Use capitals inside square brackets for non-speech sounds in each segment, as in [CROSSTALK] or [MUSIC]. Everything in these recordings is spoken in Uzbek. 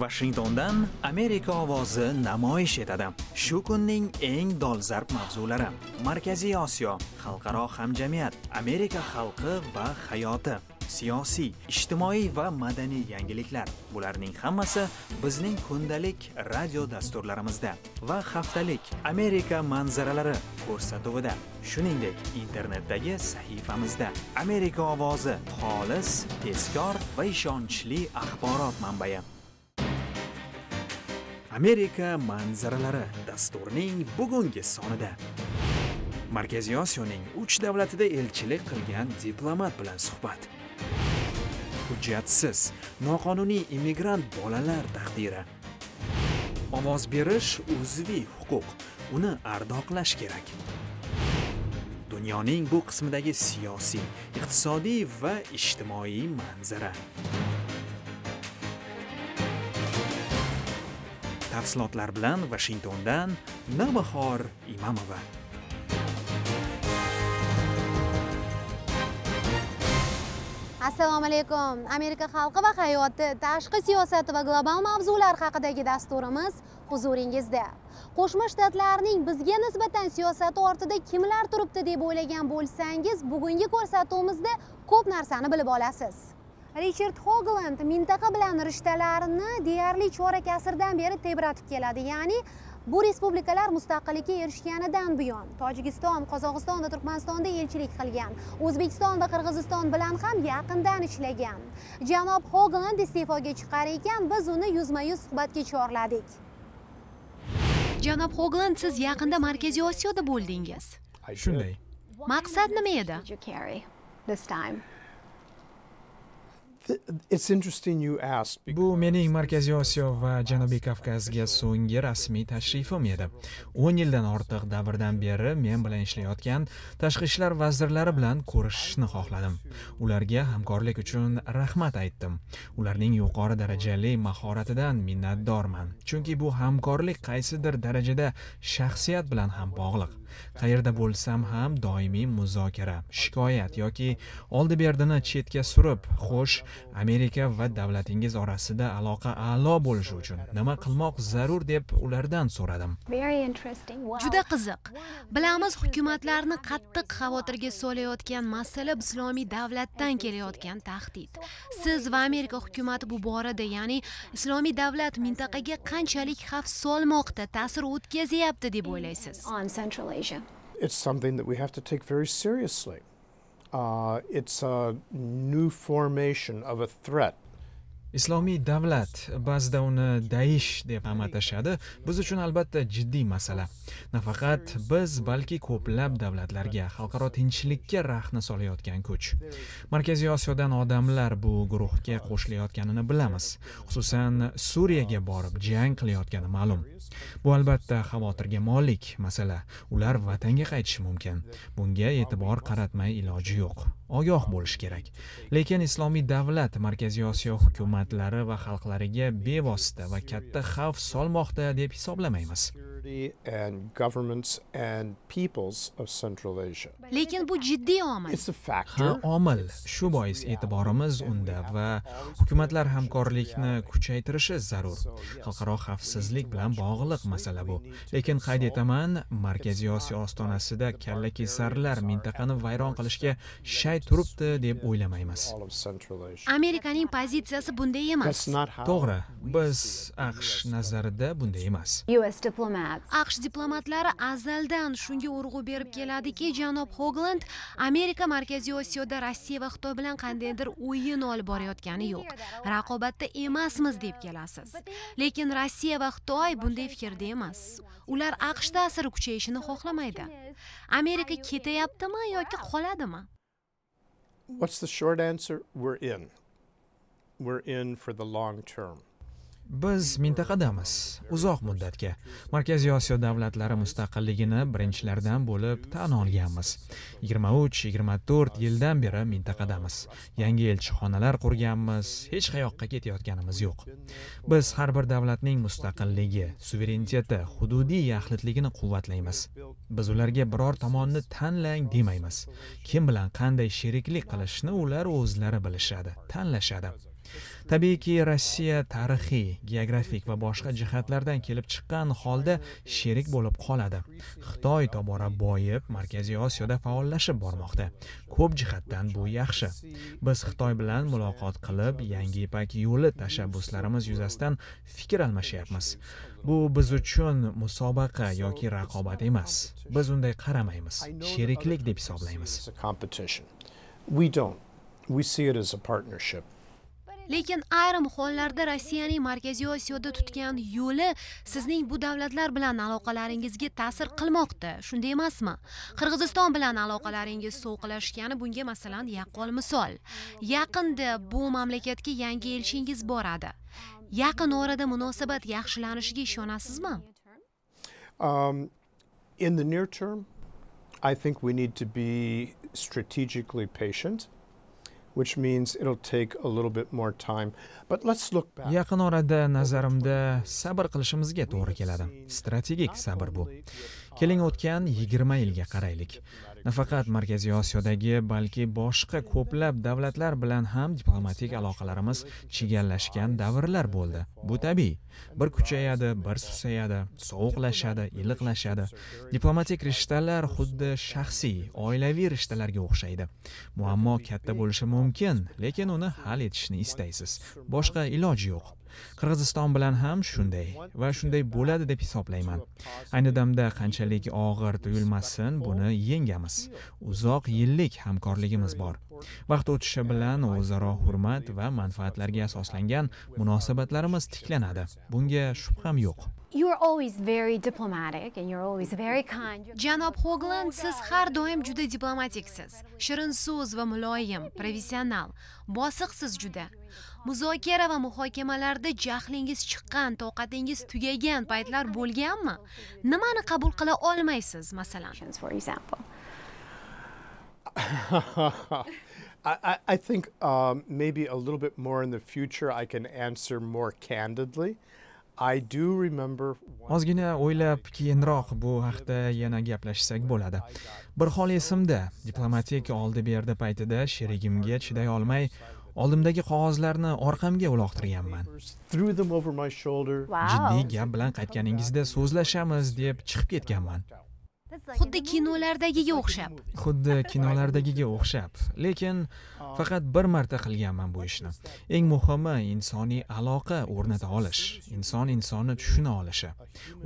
vashingtondan Amerika ovozi namoyish etadi. Shu kunning eng dolzarb mavzulari: Markaziy Osiyo, xalqaro hamjamiyat, Amerika xalqi va hayoti, siyosiy, ijtimoiy va madaniy yangiliklar. Bularning hammasi bizning kundalik radio dasturlarimizda va haftalik Amerika manzaralari ko'rsatuvida. Shuningdek, internetdagi sahifamizda Amerika ovozi xolis, tezkor va ishonchli axborot manbai. amerika manzaralari dasturining bugungi sonida markaziy osiyoning uch davlatida elchilik qilgan diplomat bilan suhbat hujjatsiz noqonuniy immigrant bolalar taqdiri ovoz berish o'zvi huquq uni ardoqlash kerak dunyoning bu qismidagi siyosiy iqtisodiy va ijtimoiy manzara Tafsilotlar bilan Vashingtondan Navbahor Imamova. Assalomu alaykum. Amerika xalqi va hayoti, tashqi siyosati va global mavzular haqidagi dasturimiz huzuringizda. Qo'shma Shtatlarning bizga nisbatan siyosati ortida kimlar turibdi deb o'ylagan bo'lsangiz, bugungi ko'rsatuvimizda ko'p narsani bilib olasiz. richard hogland mintaqa bilan rishtalarni deyarli chorak asrdan beri tebratib keladi ya'ni bu respublikalar mustaqillikka erishganidan buyon tojikiston qozog'iston va turkmanistonda elchilik qilgan o'zbekiston va qirg'iziston bilan ham yaqindan ishlagan janob hogland iste'foga chiqar ekan biz uni yuzma yuz suhbatga chorladik janob hogland siz yaqinda markaziy osiyoda bo'ldingiz shunday maqsad nima edi bu mening markaziy osiyo va janubiy kavkazga so'nggi rasmiy tashrifim edi o'n yildan ortiq davrdan beri men bilan ishlayotgan tashqi ishlar vazirlari bilan ko'rishishni xohladim ularga hamkorlik uchun rahmat aytdim ularning yuqori darajali mahoratidan minnatdorman chunki bu hamkorlik qaysidir darajada shaxsiyat bilan ham bog'liq qayerda bo'lsam ham doimiy muzokara shikoyat yoki oldi berdini chetga surib xo'sh amerika va davlatingiz orasida aloqa a'lo bo'lishi uchun nima qilmoq zarur deb ulardan so'radim juda qiziq bilamiz hukumatlarni qattiq xavotirga solayotgan masala islomiy davlatdan kelayotgan tahdid siz va amerika hukumati bu borada ya'ni islomiy davlat mintaqaga qanchalik xavf solmoqda ta'sir o'tkazyapti deb o'ylaysiz Malaysia? It's something that we have to take very seriously. Uh, it's a new formation of a threat islomiy davlat ba'zida uni daish deb ham atashadi biz uchun albatta jiddiy masala nafaqat biz balki ko'plab davlatlarga xalqaro tinchlikka rahna solayotgan kuch markaziy osiyodan odamlar bu guruhga qo'shilayotganini bilamiz xususan suriyaga borib jang qilayotgani ma'lum bu albatta xavotirga molik masala ular vatanga qaytishi mumkin bunga e'tibor qaratmay iloji yo'q ogoh bo'lish kerak lekin islomiy davlat markaziy osiyo hukumatlari va xalqlariga bevosita va katta xavf solmoqda deb hisoblamaymiz lekin bu jiddiy omil ha omil shu bois e'tiborimiz unda va hukumatlar hamkorlikni kuchaytirishi zarur xalqaro xavfsizlik bilan bog'liq masala bu lekin qayd etaman markaziy osiyo ostonasida kalla kesarlar mintaqani vayron qilishga shay qilmay turibdi deb o'ylamaymiz amerikaning pozitsiyasi bunday emas to'g'ri biz aqsh nazarida bunday emas aqsh diplomatlari azaldan shunga urg'u berib keladiki janob hogland amerika markaziy osiyoda rossiya va xitoy bilan qandaydir o'yin olib borayotgani yo'q raqobatda emasmiz deb kelasiz lekin rossiya va xitoy bunday fikrda emas ular aqsh ta'siri kuchayishini xohlamaydi amerika ketayaptimi yoki qoladimi What's the short answer? We're in. We're in for the long term. biz mintaqadamiz uzoq muddatga markaziy osiyo davlatlari mustaqilligini birinchilardan bo'lib tan olganmiz 23-24 yildan beri mintaqadamiz yangi elchixonalar qurganmiz hech qayoqqa ketayotganimiz yo'q biz har bir davlatning mustaqilligi suvereniteti hududiy yaxlitligini quvvatlaymiz biz ularga biror tomonni tanlang demaymiz kim bilan qanday sheriklik qilishni ular o'zlari bilishadi tanlashadi tabiiyki rossiya tarixiy geografik va boshqa jihatlardan kelib chiqqan holda sherik bo'lib qoladi xitoy tobora boyib markaziy osiyoda faollashib bormoqda ko'p jihatdan bu yaxshi biz xitoy bilan muloqot qilib yangi ipak yo'li tashabbuslarimiz yuzasidan fikr almashyapmiz bu biz uchun musobaqa yoki raqobat emas biz unday qaramaymiz sheriklik deb hisoblaymiz We don't. We see it as a partnership. lekin ayrim hollarda rossiyaning markaziy osiyoda tutgan yo'li sizning bu davlatlar bilan aloqalaringizga ta'sir qilmoqda shunday emasmi qirg'iziston bilan aloqalaringiz sovuqlashgani bunga masalan yaqqol misol yaqinda bu mamlakatga yangi elchingiz boradi yaqin orada munosabat yaxshilanishiga ishonasizmi um, in the near term i think we need to be strategically patient which means it'll take a little bit more time. But let's look back. Yaqin orada nazarimda sabr qilishimizga to'g'ri keladi. Strategik sabr bu. keling o'tgan 20 yilga qaraylik nafaqat markaziy osiyodagi balki boshqa ko'plab davlatlar bilan ham diplomatik aloqalarimiz chigallashgan davrlar bo'ldi bu tabiiy bir kuchayadi bir susayadi sovuqlashadi iliqlashadi diplomatik rishtalar xuddi shaxsiy oilaviy rishtalarga o'xshaydi muammo katta bo'lishi mumkin lekin uni hal etishni istaysiz boshqa iloji yo'q qirg'iziston bilan ham shunday va shunday bo'ladi deb hisoblayman ayni damda qanchalik og'ir tuyulmasin buni yengamiz uzoq yillik hamkorligimiz bor vaqt o'tishi bilan o'zaro hurmat va manfaatlarga asoslangan munosabatlarimiz tiklanadi bunga shubham yo'q You are always very diplomatic and you're always very kind. Janob Hogland, siz har doim juda diplomatiksiz. Shirin so'z va muloyim, professional. Bosiqsiz juda. Muzokara va muhokamalarda jahlingiz chiqqan, toqatingiz tugagan paytlar bo'lganmi? Nimani qabul qila olmaysiz, masalan? For example. [LAUGHS] I, I think um, maybe a little bit more in the future I can answer more candidly. ozgina o'ylab keyinroq bu haqda yana gaplashsak bo'ladi bir hol esimda diplomatik oldi berdi paytida sherigimga chiday olmay oldimdagi qog'ozlarni orqamga uloqtirganman jiddiy gap bilan qaytganingizda so'zlashamiz deb chiqib ketganman xuddi kinolardagiga o'xshab xuddi kinolardagiga o'xshab lekin faqat bir marta qilganman bu ishni eng muhimi insoniy aloqa o'rnata olish inson insonni tushuna olishi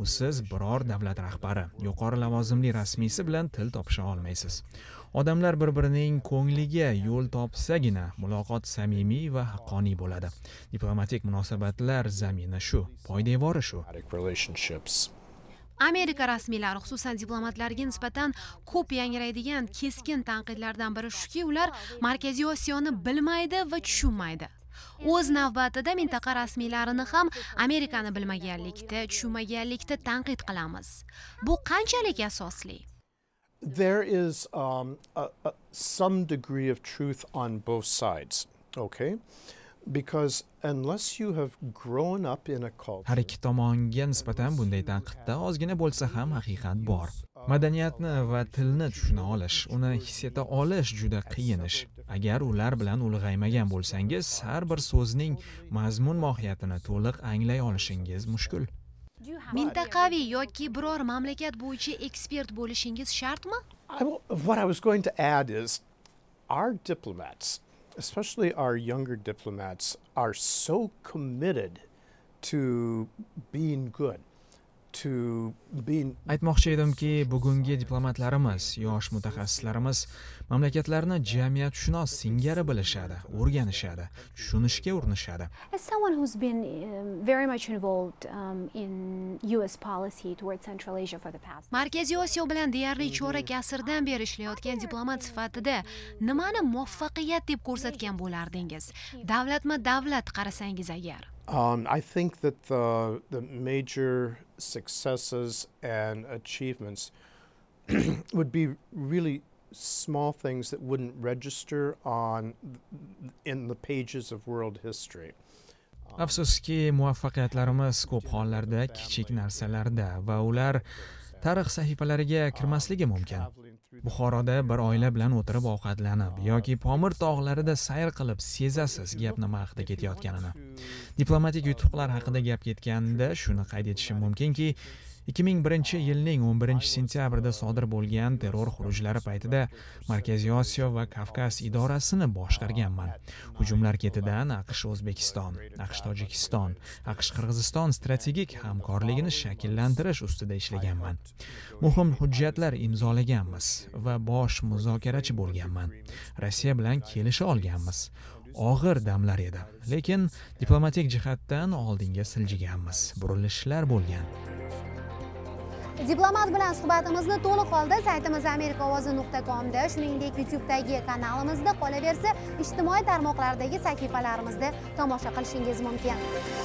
usiz biror davlat rahbari yuqori lavozimli rasmiysi bilan til topisha olmaysiz odamlar bir birining ko'ngliga yo'l topsagina muloqot samimiy va haqqoniy bo'ladi diplomatik munosabatlar zamini shu poydevori shu amerika rasmiylari xususan diplomatlariga nisbatan ko'p yangraydigan keskin tanqidlardan biri shuki ular markaziy osiyoni bilmaydi va tushunmaydi o'z navbatida mintaqa rasmiylarini ham amerikani bilmaganlikda tushunmaganlikda tanqid qilamiz bu qanchalik asosli there is um, a, a, some degree of truth on both sides okay har ikki tomonga nisbatan bunday tanqidda ozgina bo'lsa ham haqiqat bor madaniyatni va tilni tushuna olish uni his eta olish juda qiyin ish agar ular bilan ulg'aymagan bo'lsangiz har bir so'zning mazmun mohiyatini to'liq anglay olishingiz mushkul mintaqaviy yoki biror mamlakat bo'yicha ekspert bo'lishingiz shartmi what i was going to add is our diplomats especially our younger diplomats, are so committed to being good aytmoqchi edimki bugungi diplomatlarimiz yosh mutaxassislarimiz mamlakatlarni jamiyatshunos singari bilishadi o'rganishadi tushunishga urinishadi um, um, markaziy osiyo bilan deyarli chorak asrdan beri ishlayotgan diplomat sifatida nimani muvaffaqiyat deb ko'rsatgan bo'lardingiz davlatma davlat qarasangiz agar Um, I think that the, the major successes and achievements [CLEARS THROAT] would be really small things that wouldn't register on in the pages of world history. Um, Afsuski, muvaffaqiyatlarimiz ko'p hollarda kichik narsalarda va ular tarix sahifalariga kirmasligi mumkin. buxoroda bir oila bilan o'tirib ovqatlanib yoki pomir tog'larida sayr qilib sezasiz gap nima haqida ketayotganini diplomatik yutuqlar haqida gap ketganda shuni qayd etishim mumkinki 2001 yilning 11 sentyabrida sodir bo'lgan terror xurujlari paytida markaziy osiyo va kavkaz idorasini boshqarganman hujumlar ketidan aqsh o'zbekiston aqsh tojikiston aqsh qirg'iziston strategik hamkorligini shakllantirish ustida ishlaganman muhim hujjatlar imzolaganmiz va bosh muzokarachi bo'lganman rossiya bilan kelisha olganmiz og'ir damlar edi lekin diplomatik jihatdan oldinga siljiganmiz burilishlar bo'lgan diplomat bilan suhbatimizni to'liq holda saytimiz amerika ovozi nuqta shuningdek youtubedagi kanalimizda qolaversa ijtimoiy tarmoqlardagi sahifalarimizda tomosha qilishingiz mumkin